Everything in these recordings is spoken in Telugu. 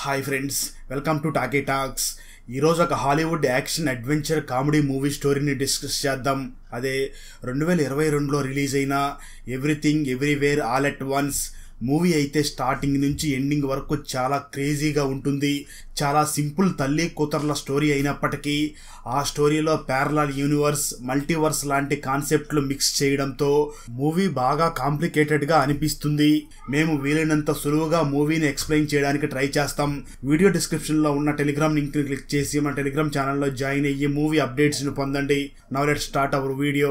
hi friends welcome to Talkie Talks ఈరోజు ఒక Hollywood action adventure comedy movie స్టోరీని డిస్కస్ చేద్దాం అదే రెండు వేల ఇరవై రెండులో రిలీజ్ అయిన everything everywhere all at once movie అయితే స్టార్టింగ్ నుంచి ఎండింగ్ వరకు చాలా క్రేజీగా ఉంటుంది చాలా సింపుల్ తల్లి కూతర్ల స్టోరీ అయినప్పటికీ ఆ స్టోరీలో ప్యారలాల్ యూనివర్స్ మల్టీవర్స్ లాంటి కాన్సెప్ట్లు మిక్స్ చేయడంతో మూవీ బాగా కాంప్లికేటెడ్గా అనిపిస్తుంది మేము వీలైనంత సులువుగా మూవీని ఎక్స్ప్లెయిన్ చేయడానికి ట్రై చేస్తాం వీడియో డిస్క్రిప్షన్లో ఉన్న టెలిగ్రామ్ లింక్ని క్లిక్ చేసి మన టెలిగ్రామ్ ఛానల్లో జాయిన్ అయ్యి మూవీ అప్డేట్స్ను పొందండి now let start our video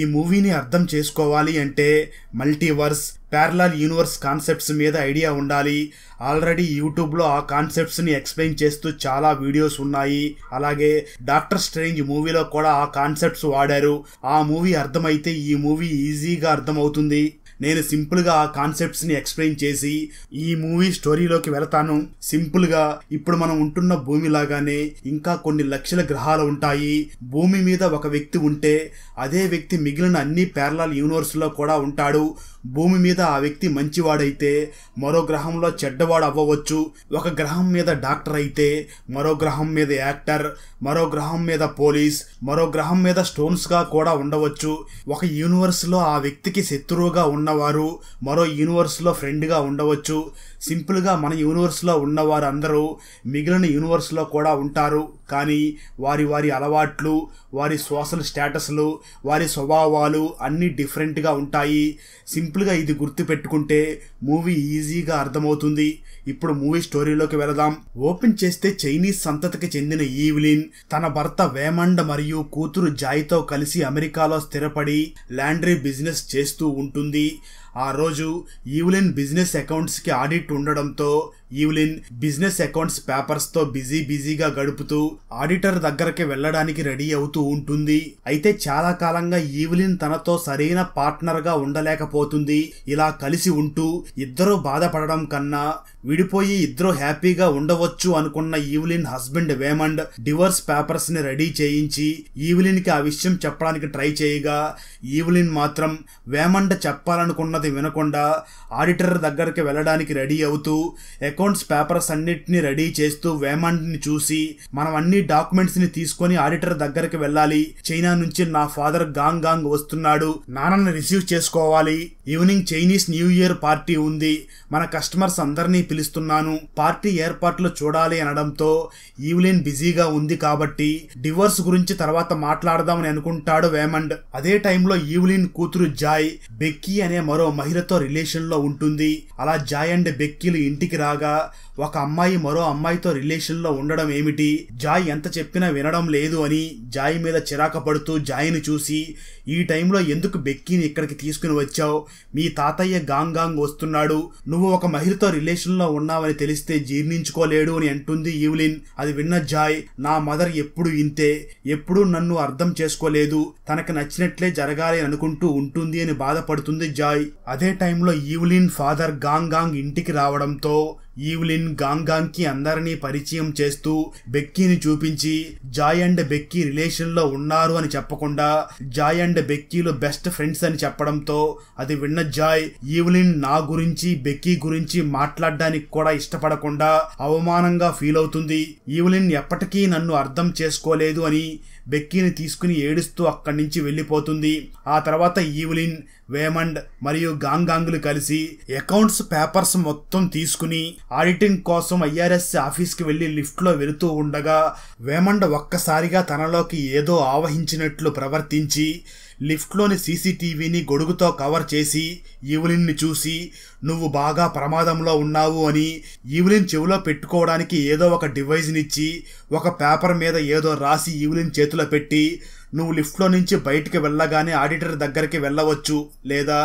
ఈ మూవీని అర్థం చేసుకోవాలి అంటే మల్టీవర్స్ ప్యారలాల్ యూనివర్స్ కాన్సెప్ట్స్ మీద ఐడియా ఉండాలి ఆల్రెడీ యూట్యూబ్లో ఆ కాన్సెప్ట్స్ని ఎక్స్ప్లెయిన్ చేస్తూ చాలా వీడియోస్ ఉన్నాయి అలాగే డాక్టర్ స్ట్రేంజ్ మూవీలో కూడా ఆ కాన్సెప్ట్స్ వాడారు ఆ మూవీ అర్థమైతే ఈ మూవీ ఈజీగా అర్థమవుతుంది నేను సింపుల్గా ఆ కాన్సెప్ట్స్ని ఎక్స్ప్లెయిన్ చేసి ఈ మూవీ స్టోరీలోకి వెళతాను సింపుల్గా ఇప్పుడు మనం ఉంటున్న భూమి లాగానే ఇంకా కొన్ని లక్షల గ్రహాలు ఉంటాయి భూమి మీద ఒక వ్యక్తి ఉంటే అదే వ్యక్తి మిగిలిన అన్ని ప్యారలాల్ యూనివర్స్లో కూడా ఉంటాడు భూమి మీద ఆ వ్యక్తి మంచివాడైతే మరో గ్రహంలో చెడ్డవాడు అవ్వవచ్చు ఒక గ్రహం మీద డాక్టర్ అయితే మరో గ్రహం మీద యాక్టర్ మరో గ్రహం మీద పోలీస్ మరో గ్రహం మీద స్టోన్స్గా కూడా ఉండవచ్చు ఒక యూనివర్స్లో ఆ వ్యక్తికి శత్రువుగా ఉన్నవారు మరో యూనివర్స్లో ఫ్రెండ్గా ఉండవచ్చు సింపుల్గా మన యూనివర్స్లో ఉన్నవారు అందరూ మిగిలిన యూనివర్స్లో కూడా ఉంటారు కానీ వారి వారి అలవాట్లు వారి సోషల్ స్టేటస్లు వారి స్వభావాలు అన్నీ డిఫరెంట్గా ఉంటాయి సింపుల్గా ఇది గుర్తుపెట్టుకుంటే మూవీ ఈజీగా అర్థమవుతుంది ఇప్పుడు మూవీ స్టోరీలోకి వెళదాం ఓపెన్ చేస్తే చైనీస్ సంతతికి చెందిన ఈవిలిన్ తన భర్త వేమండ మరియు కూతురు జాయ్తో కలిసి అమెరికాలో స్థిరపడి ల్యాండరీ బిజినెస్ చేస్తూ ఉంటుంది ఆ రోజు ఈవులెన్ బిజినెస్ అకౌంట్స్కి ఆడిట్ ఉండడంతో ఈవ్లిన్ బిజినెస్ అకౌంట్స్ పేపర్స్ తో బిజీ బిజీగా గడుపుతూ ఆడిటర్ దగ్గరకి వెళ్లడానికి రెడీ అవుతూ ఉంటుంది అయితే చాలా కాలంగా ఈవ్లిన్ తనతో సరైన పార్ట్నర్ గా ఉండలేకపోతుంది ఇలా కలిసి ఉంటూ ఇద్దరు బాధపడడం కన్నా విడిపోయి ఇద్దరు హ్యాపీగా ఉండవచ్చు అనుకున్న Evelyn husband Waymond divorce papers ని రెడీ చేయించి ఈవ్లిన్ కి ఆ విషయం చెప్పడానికి ట్రై చేయగా ఈవ్లిన్ మాత్రం వేమండ్ చెప్పాలనుకున్నది వినకుండా ఆడిటర్ దగ్గరికి వెళ్ళడానికి రెడీ అవుతూ అకౌంట్ అకౌంట్స్ పేపర్స్ అన్నిటిని రెడీ చేస్తూ వేమాండ్ని చూసి మనం అన్ని డాక్యుమెంట్స్ ని తీసుకొని ఆడిటర్ దగ్గరికి వెళ్ళాలి చైనా నుంచి నా ఫాదర్ గాంగ్ గాంగ్ వస్తున్నాడు నాన్నని రిసీవ్ చేసుకోవాలి evening Chinese new year party ఉంది మన కస్టమర్స్ అందరినీ పిలుస్తున్నాను పార్టీ ఏర్పాట్లు చూడాలి అనడంతో ఈవ్లిన్ బిజీగా ఉంది కాబట్టి డివోర్స్ గురించి తర్వాత మాట్లాడదామని అనుకుంటాడు వేమండ్ అదే టైంలో ఈవ్లిన్ కూతురు జాయ్ బెక్కీ అనే మరో మహిళతో రిలేషన్లో ఉంటుంది అలా జాయ్ అండ్ బెక్కీలు ఇంటికి రాగా ఒక అమ్మాయి మరో అమ్మాయితో రిలేషన్లో ఉండడం ఏమిటి జాయ్ ఎంత చెప్పినా వినడం లేదు అని జాయ్ మీద చిరాక పడుతూ జాయ్ని చూసి ఈ టైంలో ఎందుకు బెక్కీని ఇక్కడికి తీసుకుని వచ్చావు మీ తాతయ్య గాంగ్ గాంగ్ వస్తున్నాడు నువ్వు ఒక మహిళతో రిలేషన్లో ఉన్నావని తెలిస్తే జీర్ణించుకోలేడు అని అంటుంది ఈవ్లిన్ అది విన్న జాయ్ నా మదర్ ఎప్పుడు ఇంతే ఎప్పుడూ నన్ను అర్థం చేసుకోలేదు తనకు నచ్చినట్లే జరగాలి అనుకుంటూ ఉంటుంది అని బాధపడుతుంది జాయ్ అదే టైంలో ఈవ్లిన్ ఫాదర్ గాంగ్ గాంగ్ ఇంటికి రావడంతో ఈవ్లిన్ గాంగాంగ్కి అందరినీ పరిచయం చేస్తూ బెక్కీని చూపించి జాయ్ అండ్ బెక్కీ రిలేషన్లో ఉన్నారు అని చెప్పకుండా జాయ్ అండ్ బెక్కీలు బెస్ట్ ఫ్రెండ్స్ అని చెప్పడంతో అది విన్న జాయ్ ఈవ్లిన్ నా గురించి బెక్కీ గురించి మాట్లాడడానికి కూడా ఇష్టపడకుండా అవమానంగా ఫీల్ అవుతుంది ఈవ్లిన్ ఎప్పటికీ నన్ను అర్థం చేసుకోలేదు అని బెక్కీని తీసుకుని ఏడుస్తూ అక్కడి నుంచి వెళ్ళిపోతుంది ఆ తర్వాత ఈవులిన్ వేమండ్ మరియు గాంగాంగులు కలిసి అకౌంట్స్ పేపర్స్ మొత్తం తీసుకుని ఆడిటింగ్ కోసం ఐఆర్ఎస్ ఆఫీస్కి వెళ్ళి లిఫ్ట్లో వెళుతూ ఉండగా వేమండ్ ఒక్కసారిగా తనలోకి ఏదో ఆవహించినట్లు ప్రవర్తించి లిఫ్ట్లోని సీసీటీవీని గొడుగుతో కవర్ చేసి ఈవెలిన్ని చూసి నువ్వు బాగా ప్రమాదంలో ఉన్నావు అని ఈవెలిన్ చెవిలో పెట్టుకోవడానికి ఏదో ఒక డివైజ్నిచ్చి ఒక పేపర్ మీద ఏదో రాసి ఈవ్లిన్ చేతిలో పెట్టి నువ్వు లిఫ్ట్లో నుంచి బయటికి వెళ్ళగానే ఆడిటర్ దగ్గరికి వెళ్ళవచ్చు లేదా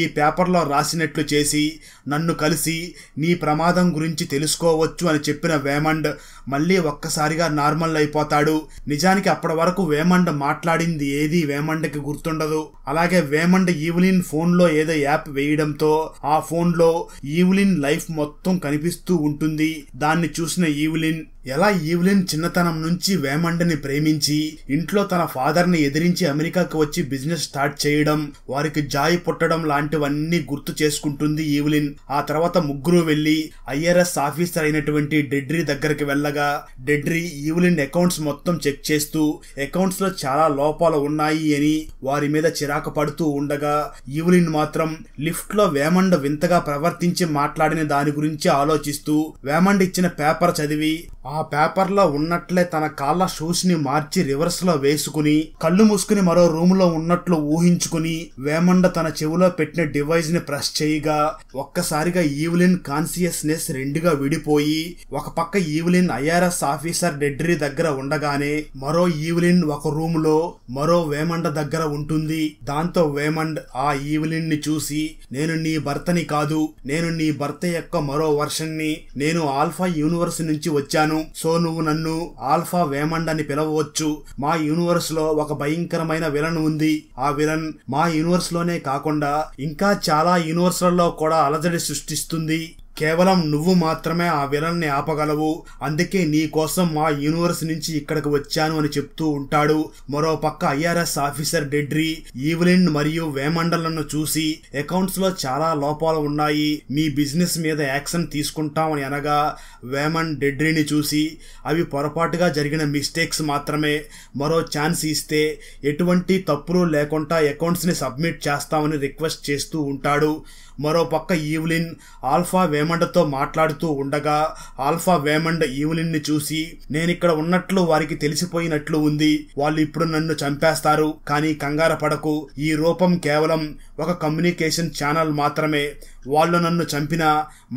ఈ పేపర్లో రాసినట్లు చేసి నన్ను కలిసి నీ ప్రమాదం గురించి తెలుసుకోవచ్చు అని చెప్పిన వేమండ్ మళ్ళీ ఒక్కసారిగా నార్మల్ అయిపోతాడు నిజానికి అప్పటి వరకు వేమండ్ మాట్లాడింది ఏది వేమండ్కి గుర్తుండదు అలాగే వేమండ్ ఈవ్లిన్ ఫోన్లో ఏదో యాప్ వేయడంతో ఆ ఫోన్లో ఈవ్లిన్ లైఫ్ మొత్తం కనిపిస్తూ ఉంటుంది దాన్ని చూసిన ఈవ్లిన్ ఎలా ఈవ్లిన్ చిన్నతనం నుంచి వేమండని ప్రేమించి ఇంట్లో తన ఫాదర్ని ఎదిరించి అమెరికాకు వచ్చి బిజినెస్ స్టార్ట్ చేయడం వారికి జాయి పుట్టడం లాంటివన్నీ గుర్తు చేసుకుంటుంది ఈవ్లిన్ ఆ తర్వాత ముగ్గురు వెళ్లి ఐఆర్ఎస్ ఆఫీసర్ అయినటువంటి డెడ్రీ దగ్గరికి వెళ్ళగా డెడ్రీ ఈవ్లిన్ అకౌంట్స్ మొత్తం చెక్ చేస్తూ అకౌంట్స్ లో చాలా లోపాలు ఉన్నాయి అని వారి మీద చిరాకు పడుతూ ఉండగా ఈవ్లిన్ మాత్రం లిఫ్ట్ లో వేమండ్ వింతగా ప్రవర్తించి మాట్లాడిన దాని గురించి ఆలోచిస్తూ వేమండ్ ఇచ్చిన పేపర్ చదివి ఆ పేపర్లో ఉన్నట్లే తన కాళ్ళ షూస్ని మార్చి రివర్స్లో వేసుకుని కళ్ళు మూసుకుని మరో రూమ్లో ఉన్నట్లు ఊహించుకుని వేమండ తన చెవిలో పెట్టిన డివైస్ని ప్రెస్ చేయగా ఒక్కసారిగా ఈవ్లిన్ కాన్సియస్నెస్ రెండుగా విడిపోయి ఒక పక్క ఈవ్లిన్ ఐఆర్ఎస్ ఆఫీసర్ డెడ్రీ దగ్గర ఉండగానే మరో ఈవ్లిన్ ఒక రూమ్లో మరో వేమండ దగ్గర ఉంటుంది దాంతో వేమండ్ ఆ ఈవ్లిన్ ని చూసి నేను నీ భర్తని కాదు నేను నీ భర్త యొక్క మరో వర్షన్ని నేను ఆల్ఫా యూనివర్స్ నుంచి వచ్చాను పుట్టాను సో నువ్వు నన్ను ఆల్ఫా వేమండ్ అని పిలవవచ్చు మా యూనివర్స్ లో ఒక భయంకరమైన విలన్ ఉంది ఆ విలన్ మా యూనివర్స్ లోనే కాకుండా ఇంకా చాలా యూనివర్స్లలో కూడా అలజడి సృష్టిస్తుంది కేవలం నువ్వు మాత్రమే ఆ విలన్ని ఆపగలవు అందుకే నీ కోసం మా యూనివర్స్ నుంచి ఇక్కడికి వచ్చాను అని చెప్తూ ఉంటాడు మరో పక్క ఐఆర్ఎస్ ఆఫీసర్ డెడ్రీ ఈవెలిన్ మరియు వేమండలను చూసి అకౌంట్స్ లో చాలా లోపాలు ఉన్నాయి మీ బిజినెస్ మీద యాక్షన్ తీసుకుంటామని అనగా వేమన్ డెడ్రీని చూసి అవి పొరపాటుగా జరిగిన మిస్టేక్స్ మాత్రమే మరో ఛాన్స్ ఇస్తే ఎటువంటి తప్పులు లేకుండా అకౌంట్స్ని సబ్మిట్ చేస్తామని రిక్వెస్ట్ చేస్తూ ఉంటాడు మరోపక్క ఈవ్లిన్ ఆల్ఫా వేమండతో మాట్లాడుతూ ఉండగా ఆల్ఫా వేమండ్ ఈవ్లిన్ని చూసి నేనిక్కడ ఉన్నట్లు వారికి తెలిసిపోయినట్లు ఉంది వాళ్ళు ఇప్పుడు నన్ను చంపేస్తారు కానీ కంగారపడకు ఈ రూపం కేవలం ఒక కమ్యూనికేషన్ ఛానల్ మాత్రమే వాళ్ళు నన్ను చంపినా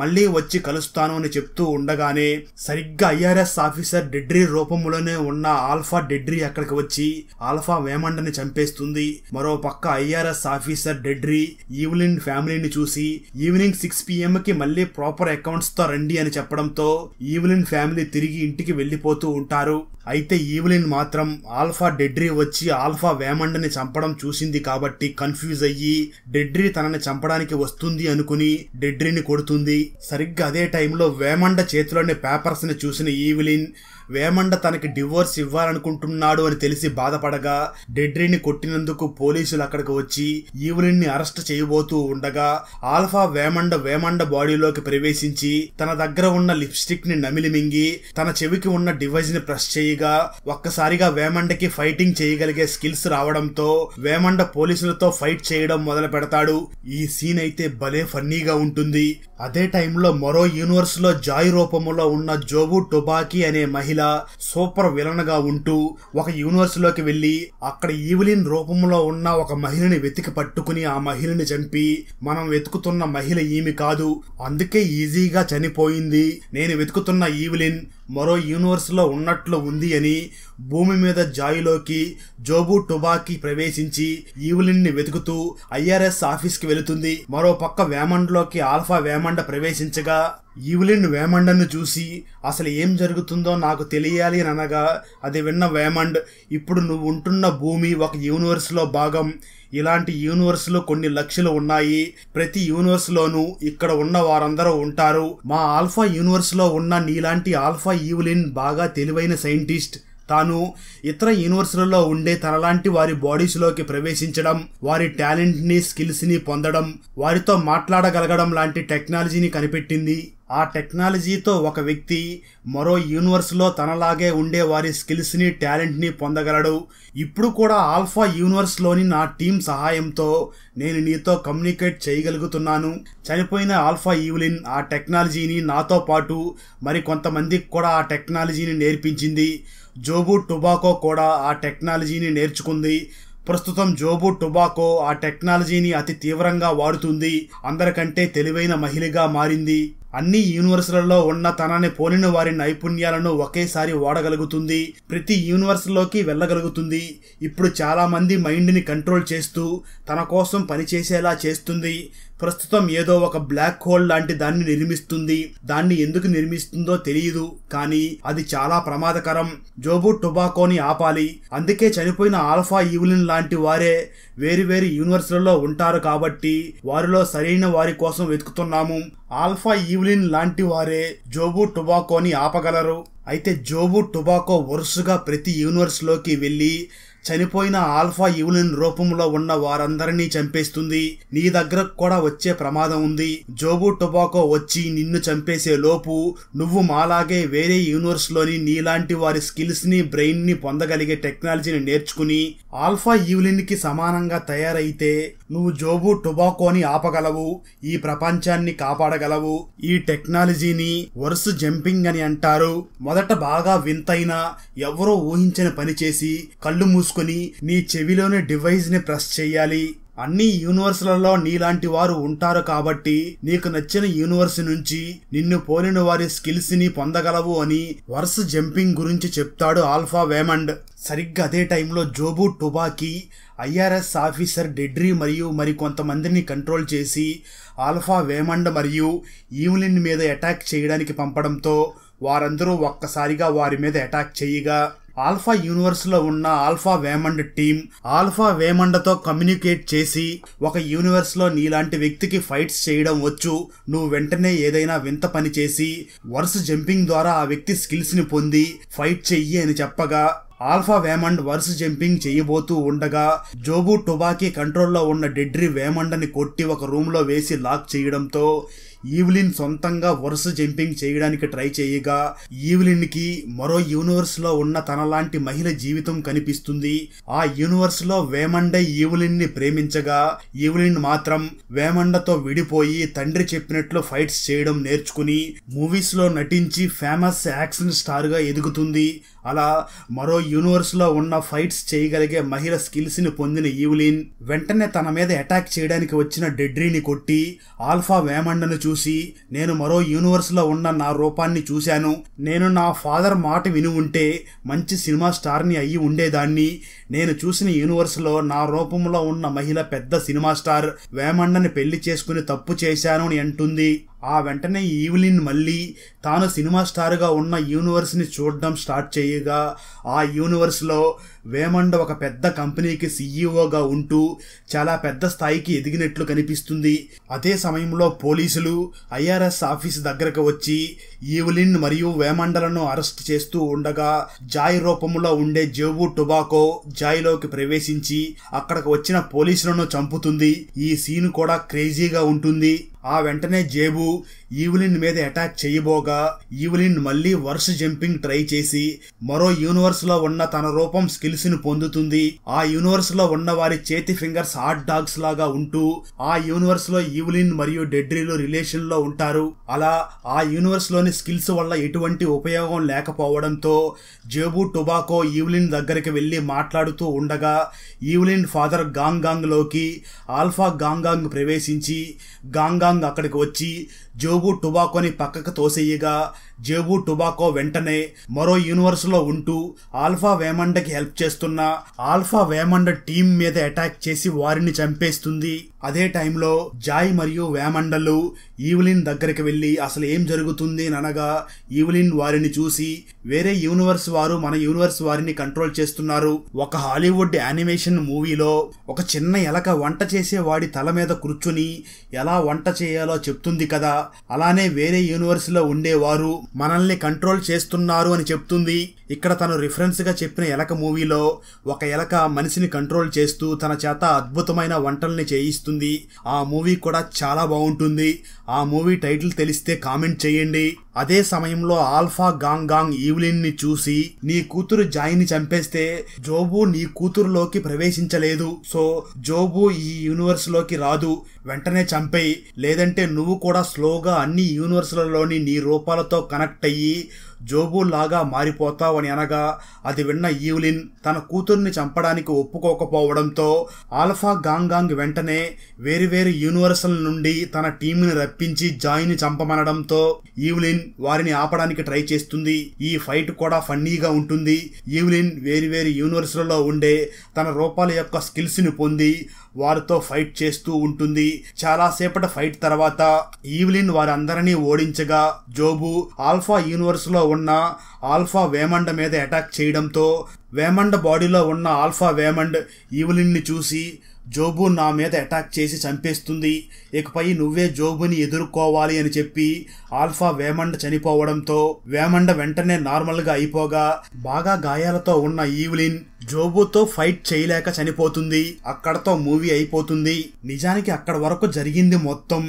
మళ్ళీ వచ్చి కలుస్తాను అని చెప్తూ ఉండగానే సరిగ్గా ఐఆర్ఎస్ ఆఫీసర్ డెడ్రీ రూపంలోనే ఉన్న ఆల్ఫా డెడ్రీ అక్కడికి వచ్చి ఆల్ఫా వేమండని చంపేస్తుంది మరో పక్క ఐఆర్ఎస్ ఆఫీసర్ డెడ్రీ ఈవినింగ్ ఫ్యామిలీని చూసి ఈవినింగ్ సిక్స్ పిఎం కి మళ్ళీ ప్రాపర్ అకౌంట్స్ తో రండి అని చెప్పడంతో ఈవిలిన్ ఫ్యామిలీ తిరిగి ఇంటికి వెళ్లిపోతూ ఉంటారు అయితే ఈవిలిన్ మాత్రం ఆల్ఫా డెడ్రీ వచ్చి ఆల్ఫా వేమండని చంపడం చూసింది కాబట్టి కన్ఫ్యూజ్ అయ్యి డెడ్రీ తనని చంపడానికి వస్తుంది అనుకుని తుని డెడ్రీని కొడుతుంది సరిగ్గా అదే టైంలో వేమండ చేతిలోని పేపర్స్ ని చూసిన ఈవిలిన్ వేమండ తనకి డివోర్స్ ఇవ్వాలనుకుంటున్నాడు అని తెలిసి బాధపడగా డెడ్రీని కొట్టినందుకు పోలీసులు అక్కడికి వచ్చి ఈవులిన్ని అరెస్ట్ చేయబోతూ ఉండగా ఆల్ఫా వేమండ వేమండ బాడీలోకి ప్రవేశించి తన దగ్గర ఉన్న లిప్స్టిక్ ని నమిలి తన చెవికి ఉన్న డివైస్ ని ప్రెస్ చేయగా ఒక్కసారిగా వేమండకి ఫైటింగ్ చేయగలిగే స్కిల్స్ రావడంతో వేమండ పోలీసులతో ఫైట్ చేయడం మొదలు పెడతాడు ఈ సీన్ అయితే భలే ఫన్నీగా ఉంటుంది అదే టైంలో మరో యూనివర్స్లో జాయ్ రూపంలో ఉన్న జోబు టొబాకి అనే మహిళ సూపర్ విలన్ గా ఉంటూ ఒక యూనివర్స్లోకి వెళ్ళి అక్కడ ఈవిలిన్ రూపంలో ఉన్న ఒక మహిళని వెతికి పట్టుకుని ఆ మహిళని చంపి మనం వెతుకుతున్న మహిళ ఈమె కాదు అందుకే ఈజీగా చనిపోయింది నేను వెతుకుతున్న ఈవిలిన్ మరో యూనివర్స్లో ఉన్నట్లు ఉంది అని భూమి మీద జాయిలోకి జోబు టుబాకి ప్రవేశించి ఈవులిన్ని వెతుకుతూ ఐఆర్ఎస్ ఆఫీస్కి వెళుతుంది మరో పక్క వేమండ్లోకి ఆల్ఫా వేమండ ప్రవేశించగా ఈవులిన్ వేమండను చూసి అసలు ఏం జరుగుతుందో నాకు తెలియాలి అనగా అది విన్న వేమండ్ ఇప్పుడు నువ్వు ఉంటున్న భూమి ఒక యూనివర్స్లో భాగం ఇలాంటి లో కొన్ని లక్షలు ఉన్నాయి ప్రతి యూనివర్స్ లోనూ ఇక్కడ ఉన్న వారందరూ ఉంటారు మా ఆల్ఫా యూనివర్స్ లో ఉన్న నీలాంటి ఆల్ఫా ఈవులిన్ బాగా తెలివైన సైంటిస్ట్ తాను ఇతర యూనివర్సులలో ఉండే తనలాంటి వారి బాడీస్లోకి ప్రవేశించడం వారి టాలెంట్ని స్కిల్స్ని పొందడం వారితో మాట్లాడగలగడం లాంటి టెక్నాలజీని కనిపెట్టింది ఆ టెక్నాలజీతో ఒక వ్యక్తి మరో యూనివర్స్లో తనలాగే ఉండే వారి స్కిల్స్ని టాలెంట్ని పొందగలడు ఇప్పుడు కూడా ఆల్ఫా యూనివర్స్లోని నా టీం సహాయంతో నేను నీతో కమ్యూనికేట్ చేయగలుగుతున్నాను చనిపోయిన ఆల్ఫా ఈవులిన్ ఆ టెక్నాలజీని నాతో పాటు మరి కొంతమందికి కూడా ఆ టెక్నాలజీని నేర్పించింది జోబు టొబాకో కూడా ఆ టెక్నాలజీని నేర్చుకుంది ప్రస్తుతం జోబు టొబాకో ఆ టెక్నాలజీని అతి తీవ్రంగా వాడుతుంది అందరికంటే తెలివైన మహిళగా మారింది అన్ని యూనివర్సులలో ఉన్న తనని పోలిన వారి నైపుణ్యాలను ఒకేసారి వాడగలుగుతుంది ప్రతి యూనివర్స్లోకి వెళ్ళగలుగుతుంది ఇప్పుడు చాలామంది మైండ్ని కంట్రోల్ చేస్తూ తన కోసం పనిచేసేలా చేస్తుంది ప్రస్తుతం ఏదో ఒక బ్లాక్ హోల్ లాంటి దాన్ని నిర్మిస్తుంది దాన్ని ఎందుకు నిర్మిస్తుందో తెలియదు కానీ అది చాలా ప్రమాదకరం జోబు టొబాకోని ఆపాలి అందుకే చనిపోయిన ఆల్ఫా ఈవులిన్ లాంటి వారే వేరు యూనివర్స్లలో ఉంటారు కాబట్టి వారిలో సరైన వారి కోసం వెతుకుతున్నాము ఆల్ఫా ఈవ్లిన్ లాంటి వారే జోబు టొబాకోని ఆపగలరు అయితే జోబు టొబాకో వరుసగా ప్రతి యూనివర్స్లోకి వెళ్ళి చనిపోయిన ఆల్ఫా ఈవులిన్ రూపంలో ఉన్న వారందరినీ చంపేస్తుంది నీ దగ్గర కూడా వచ్చే ప్రమాదం ఉంది జోబు టొబాకో వచ్చి నిన్ను చంపేసే లోపు నువ్వు మాలాగే వేరే యూనివర్స్ లోని నీలాంటి వారి స్కిల్స్ ని బ్రెయిన్ ని పొందగలిగే టెక్నాలజీని నేర్చుకుని ఆల్ఫా ఈవులిన్ కి సమానంగా తయారైతే నువ్వు జోబు టొబాకోని ఆపగలవు ఈ ప్రపంచాన్ని కాపాడగలవు ఈ టెక్నాలజీని వరుస జంపింగ్ అని అంటారు మొదట బాగా వింతైన ఎవరో ఊహించని పని చేసి కళ్ళు మూసుకు తీసుకుని నీ చెవిలోని డివైస్ ని ప్రెస్ చేయాలి అన్ని యూనివర్స్లలో నీలాంటి వారు ఉంటారు కాబట్టి నీకు నచ్చిన యూనివర్స్ నుంచి నిన్ను పోలిన వారి స్కిల్స్ ని పొందగలవు అని వర్స్ జంపింగ్ గురించి చెప్తాడు ఆల్ఫా వేమండ్ సరిగ్గా అదే టైంలో జోబు టుబాకి ఐఆర్ఎస్ ఆఫీసర్ డెడ్రీ మరియు మరికొంతమందిని కంట్రోల్ చేసి ఆల్ఫా వేమండ్ మరియు ఈవ్లిన్ మీద అటాక్ చేయడానికి పంపడంతో వారందరూ ఒక్కసారిగా వారి మీద అటాక్ చేయగా ఆల్ఫా యూనివర్స్లో ఉన్న ఆల్ఫా వేమండ్ టీం ఆల్ఫా వేమండతో కమ్యూనికేట్ చేసి ఒక యూనివర్స్లో నీలాంటి వ్యక్తికి ఫైట్స్ చేయడం వచ్చు నువ్వు వెంటనే ఏదైనా వింత పని చేసి వరుస జంపింగ్ ద్వారా ఆ వ్యక్తి స్కిల్స్ని పొంది ఫైట్ చెయ్యి అని చెప్పగా ఆల్ఫా వేమండ్ వర్స్ జంపింగ్ చేయబోతూ ఉండగా జోబు టొబాకి కంట్రోల్లో ఉన్న వేమండ్ వేమండని కొట్టి ఒక రూమ్లో వేసి లాక్ చేయడంతో ఈవ్లిన్ సొంతంగా వరుస జంపింగ్ చేయడానికి ట్రై చేయగా కి మరో యూనివర్స్లో ఉన్న తనలాంటి మహిళ జీవితం కనిపిస్తుంది ఆ యూనివర్స్లో ఈవ్లిన్ ని ప్రేమించగా ఈవ్లిన్ మాత్రం వేమండతో విడిపోయి తండ్రి చెప్పినట్లు ఫైట్స్ చేయడం నేర్చుకుని మూవీస్లో నటించి ఫేమస్ యాక్షన్ స్టార్గా ఎదుగుతుంది అలా మరో యూనివర్స్లో ఉన్న ఫైట్స్ చేయగలిగే మహిళ స్కిల్స్ని పొందిన ఈవ్లిన్ వెంటనే తన మీద అటాక్ చేయడానికి వచ్చిన డెడ్రీని కొట్టి ఆల్ఫా వేమండను చూసి నేను మరో యూనివర్స్లో ఉన్న నా రూపాన్ని చూశాను నేను నా ఫాదర్ మాట విని ఉంటే మంచి సినిమా స్టార్ని అయ్యి ఉండేదాన్ని నేను చూసిన యూనివర్స్లో నా రూపంలో ఉన్న మహిళ పెద్ద సినిమా స్టార్ వేమండని పెళ్లి చేసుకుని తప్పు చేశాను అని అంటుంది ఆ వెంటనే ఈవ్లిన్ మళ్ళీ తాను సినిమా స్టార్గా ఉన్న యూనివర్స్ని చూడడం స్టార్ట్ చేయగా ఆ యూనివర్స్లో వేమండ ఒక పెద్ద కంపెనీకి సీఈఓగా ఉంటూ చాలా పెద్ద స్థాయికి ఎదిగినట్లు కనిపిస్తుంది అదే సమయంలో పోలీసులు ఐఆర్ఎస్ ఆఫీస్ దగ్గరకు వచ్చి ఈవ్లిన్ మరియు వేమండలను అరెస్ట్ చేస్తూ ఉండగా జాయ్ రూపంలో ఉండే జేబు టొబాకో జాయ్లోకి ప్రవేశించి అక్కడికి వచ్చిన పోలీసులను చంపుతుంది ఈ సీన్ కూడా క్రేజీగా ఉంటుంది ఆ వెంటనే జేబు ఈవ్లిన్ మీద అటాక్ చేయబోగా ఈవులిన్ మళ్ళీ వర్స్ జంపింగ్ ట్రై చేసి మరో యూనివర్స్ లో ఉన్న తన రూపం స్కిల్స్ ను పొందుతుంది ఆ యూనివర్స్ లో ఉన్న వారి చేతి ఫింగర్స్ హాట్ డాగ్స్ లాగా ఉంటూ ఆ యూనివర్స్ లో ఈవులిన్ మరియు డెడ్రీలు రిలేషన్ లో ఉంటారు అలా ఆ యూనివర్స్ లోని స్కిల్స్ వల్ల ఎటువంటి ఉపయోగం లేకపోవడంతో జేబు టొబాకో ఈవ్లిన్ దగ్గరికి వెళ్ళి మాట్లాడుతూ ఉండగా ఈవ్లిన్ ఫాదర్ గాంగ్ గాంగ్ లోకి ఆల్ఫా గాంగ్ గాంగ్ ప్రవేశించి gong gong naam na kare go chi జేబు టుబాకోని పక్కకు తోసేయగా జేబు టుబాకో వెంటనే మరో యూనివర్స్లో ఉంటూ ఆల్ఫా వేమండకి హెల్ప్ చేస్తున్న ఆల్ఫా వేమండ టీం మీద అటాక్ చేసి వారిని చంపేస్తుంది అదే టైంలో జాయ్ మరియు వేమండలు ఈవిలిన్ దగ్గరికి వెళ్ళి అసలు ఏం జరుగుతుంది అనగా ఈవిలిన్ వారిని చూసి వేరే యూనివర్స్ వారు మన యూనివర్స్ వారిని కంట్రోల్ చేస్తున్నారు ఒక హాలీవుడ్ యానిమేషన్ మూవీలో ఒక చిన్న ఎలక వంట చేసే వాడి తల మీద కూర్చుని ఎలా వంట చేయాలో చెప్తుంది కదా అలానే వేరే లో ఉండేవారు మనల్ని కంట్రోల్ చేస్తున్నారు అని చెప్తుంది ఇక్కడ తను రిఫరెన్స్గా చెప్పిన ఎలక మూవీలో ఒక ఎలక మనిషిని కంట్రోల్ చేస్తూ తన చేత అద్భుతమైన వంటల్ని చేయిస్తుంది ఆ మూవీ కూడా చాలా బాగుంటుంది ఆ మూవీ టైటిల్ తెలిస్తే కామెంట్ చేయండి అదే సమయంలో ఆల్ఫా గాంగ్ గాంగ్ ఈవ్లిన్ ని చూసి నీ కూతురు జాయిని చంపేస్తే జోబు నీ కూతురులోకి ప్రవేశించలేదు సో జోబు ఈ యూనివర్స్ లోకి రాదు వెంటనే చంపేయి లేదంటే నువ్వు కూడా స్లోగా అన్ని యూనివర్స్లలోని నీ రూపాలతో కనెక్ట్ అయ్యి మారిపోతావు మారిపోతావని అనగా అది విన్న ఈవ్లిన్ తన కూతుర్ని చంపడానికి ఒప్పుకోకపోవడంతో ఆల్ఫా గాంగాంగ్ వెంటనే వేరువేరు యూనివర్సల్ నుండి తన టీంని రప్పించి జాయ్ని చంపమనడంతో ఈవ్లిన్ వారిని ఆపడానికి ట్రై చేస్తుంది ఈ ఫైట్ కూడా ఫన్నీగా ఉంటుంది ఈవ్లిన్ వేరువేరు యూనివర్సల్లో ఉండే తన రూపాల యొక్క స్కిల్స్ని పొంది వారితో ఫైట్ చేస్తూ ఉంటుంది చాలాసేపటి ఫైట్ తర్వాత ఈవ్లిన్ వారందరినీ ఓడించగా జోబు ఆల్ఫా యూనివర్స్లో ఉన్న ఆల్ఫా వేమండ మీద అటాక్ చేయడంతో వేమండ బాడీలో ఉన్న ఆల్ఫా వేమండ్ ఈవులిన్ని చూసి జోబు నా మీద అటాక్ చేసి చంపేస్తుంది ఇకపై నువ్వే జోబుని ఎదుర్కోవాలి అని చెప్పి ఆల్ఫా వేమండ చనిపోవడంతో వేమండ వెంటనే నార్మల్గా అయిపోగా బాగా గాయాలతో ఉన్న ఈవ్లిన్ జోబుతో ఫైట్ చేయలేక చనిపోతుంది అక్కడతో మూవీ అయిపోతుంది నిజానికి అక్కడ వరకు జరిగింది మొత్తం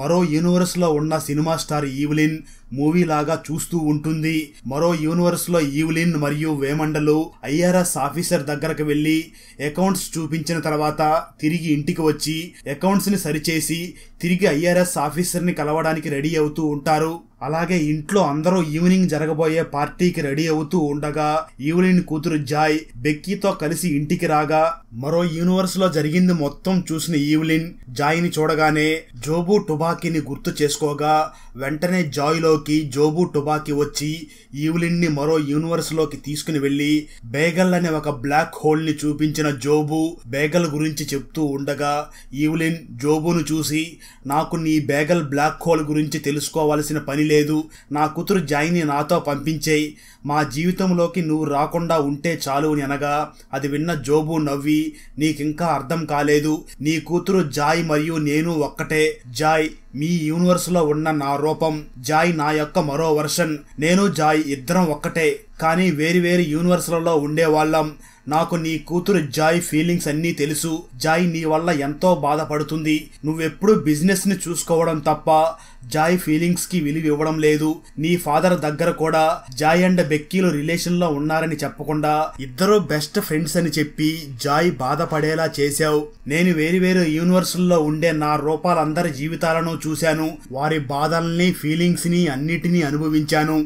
మరో యూనివర్స్లో ఉన్న సినిమా స్టార్ ఈవ్లిన్ మూవీ లాగా చూస్తూ ఉంటుంది మరో యూనివర్స్ లో ఈవ్లిన్ మరియు వేమండలు ఐఆర్ఎస్ ఆఫీసర్ దగ్గరకు వెళ్లి అకౌంట్స్ చూపించిన తర్వాత తిరిగి ఇంటికి వచ్చి అకౌంట్స్ ని సరిచేసి తిరిగి ఐఆర్ఎస్ ఆఫీసర్ ని కలవడానికి రెడీ అవుతూ ఉంటారు అలాగే ఇంట్లో అందరూ ఈవినింగ్ జరగబోయే పార్టీకి రెడీ అవుతూ ఉండగా ఈవినింగ్ కూతురు జాయ్ బెక్కీతో కలిసి ఇంటికి రాగా మరో యూనివర్స్ లో జరిగింది మొత్తం చూసిన ఈవ్లిన్ జాయ్ ని చూడగానే జోబు టుబాకీని గుర్తు చేసుకోగా వెంటనే జాయ్ లోకి జోబు టుబాకీ వచ్చి ఈవ్లిన్ని ని మరో యూనివర్స్ లోకి తీసుకుని వెళ్లి బేగల్ అనే ఒక బ్లాక్ హోల్ ని చూపించిన జోబు బేగల్ గురించి చెప్తూ ఉండగా ఈవ్లిన్ జోబును చూసి నాకు నీ బేగల్ బ్లాక్ హోల్ గురించి తెలుసుకోవాల్సిన పని లేదు నా కూతురు జాయిని నాతో పంపించేయి మా జీవితంలోకి నువ్వు రాకుండా ఉంటే చాలు అని అనగా అది విన్న జోబు నవ్వి నీకింకా అర్థం కాలేదు నీ కూతురు జాయ్ మరియు నేను ఒక్కటే జాయ్ మీ యూనివర్స్లో ఉన్న నా రూపం జాయ్ నా యొక్క మరో వర్షన్ నేను జాయ్ ఇద్దరం ఒక్కటే కానీ వేరు వేరు యూనివర్స్లలో ఉండేవాళ్ళం నాకు నీ కూతురు జాయ్ ఫీలింగ్స్ అన్నీ తెలుసు జాయ్ నీ వల్ల ఎంతో బాధపడుతుంది నువ్వెప్పుడు బిజినెస్ని చూసుకోవడం తప్ప జాయ్ ఫీలింగ్స్ కి విలువ ఇవ్వడం లేదు నీ ఫాదర్ దగ్గర కూడా జాయ్ అండ్ బెక్కీలు రిలేషన్ లో ఉన్నారని చెప్పకుండా ఇద్దరు బెస్ట్ ఫ్రెండ్స్ అని చెప్పి జాయ్ బాధపడేలా చేశావు నేను వేరు యూనివర్స్ లో ఉండే నా రూపాలందరి జీవితాలను చూశాను వారి బాధల్ని ఫీలింగ్స్ ని అన్నిటినీ అనుభవించాను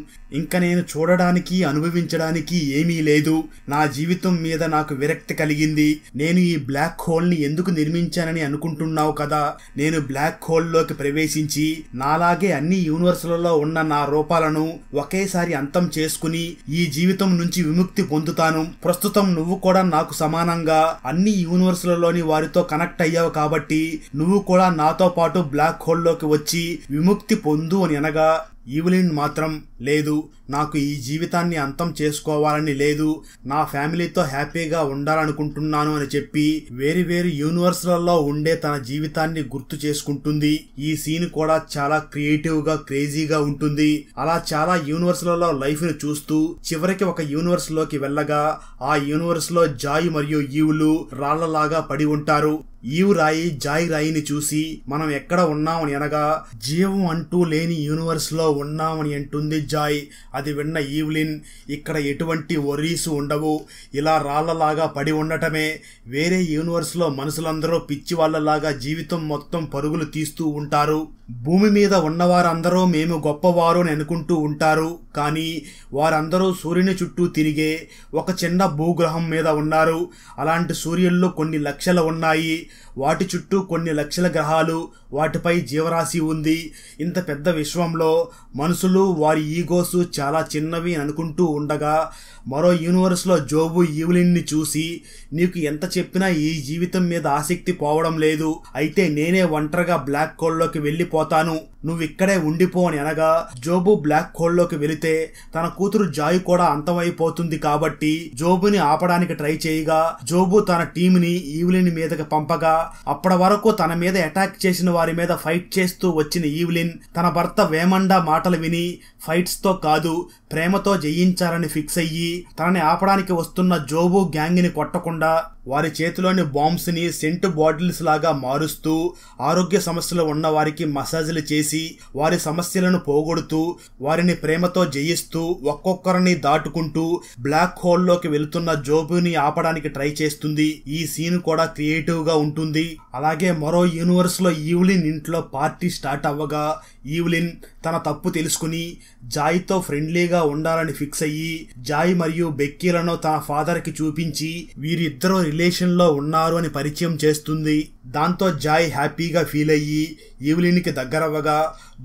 ఇంకా నేను చూడడానికి అనుభవించడానికి ఏమీ లేదు నా జీవితం మీద నాకు విరక్తి కలిగింది నేను ఈ బ్లాక్ హోల్ని ఎందుకు నిర్మించానని అనుకుంటున్నావు కదా నేను బ్లాక్ హోల్లోకి ప్రవేశించి నా నాలాగే అన్ని యూనివర్సులలో ఉన్న నా రూపాలను ఒకేసారి అంతం చేసుకుని ఈ జీవితం నుంచి విముక్తి పొందుతాను ప్రస్తుతం నువ్వు కూడా నాకు సమానంగా అన్ని యూనివర్సులలోని వారితో కనెక్ట్ అయ్యావు కాబట్టి నువ్వు కూడా నాతో పాటు బ్లాక్ హోల్లోకి వచ్చి విముక్తి పొందు అని అనగా ఈవిలిన్ మాత్రం లేదు నాకు ఈ జీవితాన్ని అంతం చేసుకోవాలని లేదు నా ఫ్యామిలీతో హ్యాపీగా ఉండాలనుకుంటున్నాను అని చెప్పి వేరు వేరు యూనివర్స్లలో ఉండే తన జీవితాన్ని గుర్తు చేసుకుంటుంది ఈ సీన్ కూడా చాలా క్రియేటివ్ గా క్రేజీగా ఉంటుంది అలా చాలా యూనివర్స్లలో లైఫ్ ను చూస్తూ చివరికి ఒక యూనివర్స్ లోకి వెళ్ళగా ఆ యూనివర్స్ లో జాయ్ మరియు ఈవులు రాళ్లలాగా పడి ఉంటారు ఈవు రాయి జాయి రాయిని చూసి మనం ఎక్కడ ఉన్నామని అనగా జీవం అంటూ లేని యూనివర్స్ లో ఉన్నామని అంటుంది జాయ్ అది విన్న ఈవ్లిన్ ఇక్కడ ఎటువంటి ఒరీసు ఉండవు ఇలా రాళ్లలాగా పడి ఉండటమే వేరే యూనివర్స్లో మనుషులందరూ పిచ్చి వాళ్ళలాగా జీవితం మొత్తం పరుగులు తీస్తూ ఉంటారు భూమి మీద ఉన్నవారందరూ మేము గొప్పవారు అని అనుకుంటూ ఉంటారు కానీ వారందరూ సూర్యుని చుట్టూ తిరిగే ఒక చిన్న భూగ్రహం మీద ఉన్నారు అలాంటి సూర్యుల్లో కొన్ని లక్షలు ఉన్నాయి వాటి చుట్టూ కొన్ని లక్షల గ్రహాలు వాటిపై జీవరాశి ఉంది ఇంత పెద్ద విశ్వంలో మనుషులు వారి ఈగోసు చాలా చిన్నవి అనుకుంటూ ఉండగా మరో యూనివర్స్లో జోబు ఈవ్లిన్ని చూసి నీకు ఎంత చెప్పినా ఈ జీవితం మీద ఆసక్తి పోవడం లేదు అయితే నేనే ఒంటరిగా బ్లాక్ హోల్లోకి వెళ్ళిపోతాను నువ్విక్కడే ఉండిపో అని అనగా జోబు బ్లాక్ హోల్లోకి వెళితే తన కూతురు జాయ్ కూడా అంతమైపోతుంది కాబట్టి జోబుని ఆపడానికి ట్రై చేయగా జోబు తన టీంని ఈవ్లిన్ మీదకి పంపగా అప్పటి వరకు తన మీద అటాక్ చేసిన వారి మీద ఫైట్ చేస్తూ వచ్చిన ఈవ్లిన్ తన భర్త వేమండా మాటలు విని ఫైట్స్తో కాదు ప్రేమతో జయించాలని ఫిక్స్ అయ్యి తనని ఆపడానికి వస్తున్న జోబు గ్యాంగ్ని కొట్టకుండా వారి చేతిలోని బాంబ్స్ని సెంట్ బాటిల్స్ లాగా మారుస్తూ ఆరోగ్య సమస్యలు ఉన్న వారికి మసాజ్లు చేసి వారి సమస్యలను పోగొడుతూ వారిని ప్రేమతో జయిస్తూ ఒక్కొక్కరిని దాటుకుంటూ బ్లాక్ హోల్లోకి వెళుతున్న జోబుని ఆపడానికి ట్రై చేస్తుంది ఈ సీన్ కూడా క్రియేటివ్గా ఉంటుంది అలాగే మరో యూనివర్స్లో ఈవ్లిన్ ఇంట్లో పార్టీ స్టార్ట్ అవ్వగా ఈవ్లిన్ తన తప్పు తెలుసుకుని జాయ్తో ఫ్రెండ్లీగా ఉండాలని ఫిక్స్ అయ్యి జాయ్ మరియు బెక్కీలను తన ఫాదర్కి చూపించి వీరిద్దరూ రిలేషన్లో ఉన్నారు అని పరిచయం చేస్తుంది దాంతో జాయ్ హ్యాపీగా ఫీల్ అయ్యి ఈవ్లిన్కి దగ్గరవ్వగా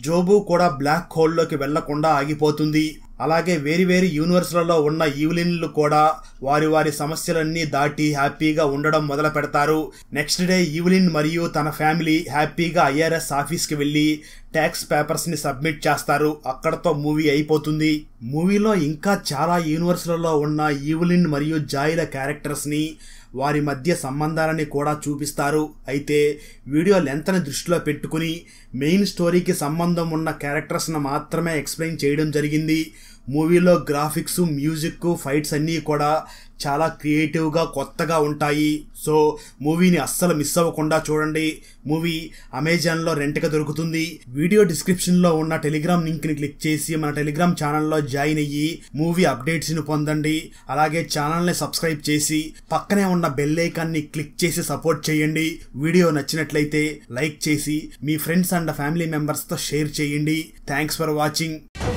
జోబు కూడా బ్లాక్ హోల్లోకి వెళ్లకుండా ఆగిపోతుంది అలాగే వేరు వేరు యూనివర్స్లలో ఉన్న ఈవ్లిన్లు కూడా వారి వారి సమస్యలన్నీ దాటి హ్యాపీగా ఉండడం మొదలు పెడతారు నెక్స్ట్ డే ఈవ్లిన్ మరియు తన ఫ్యామిలీ హ్యాపీగా ఐఆర్ఎస్ ఆఫీస్కి వెళ్ళి ట్యాక్స్ పేపర్స్ని సబ్మిట్ చేస్తారు అక్కడతో మూవీ అయిపోతుంది మూవీలో ఇంకా చాలా యూనివర్స్లలో ఉన్న ఈవ్లిన్ మరియు జాయిల క్యారెక్టర్స్ని వారి మధ్య సంబంధాలని కూడా చూపిస్తారు అయితే వీడియో లెంతని దృష్టిలో పెట్టుకుని మెయిన్ స్టోరీకి సంబంధం ఉన్న క్యారెక్టర్స్ను మాత్రమే ఎక్స్ప్లెయిన్ చేయడం జరిగింది మూవీలో గ్రాఫిక్స్ మ్యూజిక్ ఫైట్స్ అన్నీ కూడా చాలా క్రియేటివ్గా కొత్తగా ఉంటాయి సో మూవీని అస్సలు మిస్ అవ్వకుండా చూడండి మూవీ అమెజాన్లో రెంట్గా దొరుకుతుంది వీడియో డిస్క్రిప్షన్లో ఉన్న టెలిగ్రామ్ లింక్ని క్లిక్ చేసి మన టెలిగ్రామ్ ఛానల్లో జాయిన్ అయ్యి మూవీ అప్డేట్స్ని పొందండి అలాగే ఛానల్ని సబ్స్క్రైబ్ చేసి పక్కనే ఉన్న బెల్లైకాన్ని క్లిక్ చేసి సపోర్ట్ చేయండి వీడియో నచ్చినట్లయితే లైక్ చేసి మీ ఫ్రెండ్స్ అండ్ ఫ్యామిలీ మెంబర్స్తో షేర్ చేయండి థ్యాంక్స్ ఫర్ వాచింగ్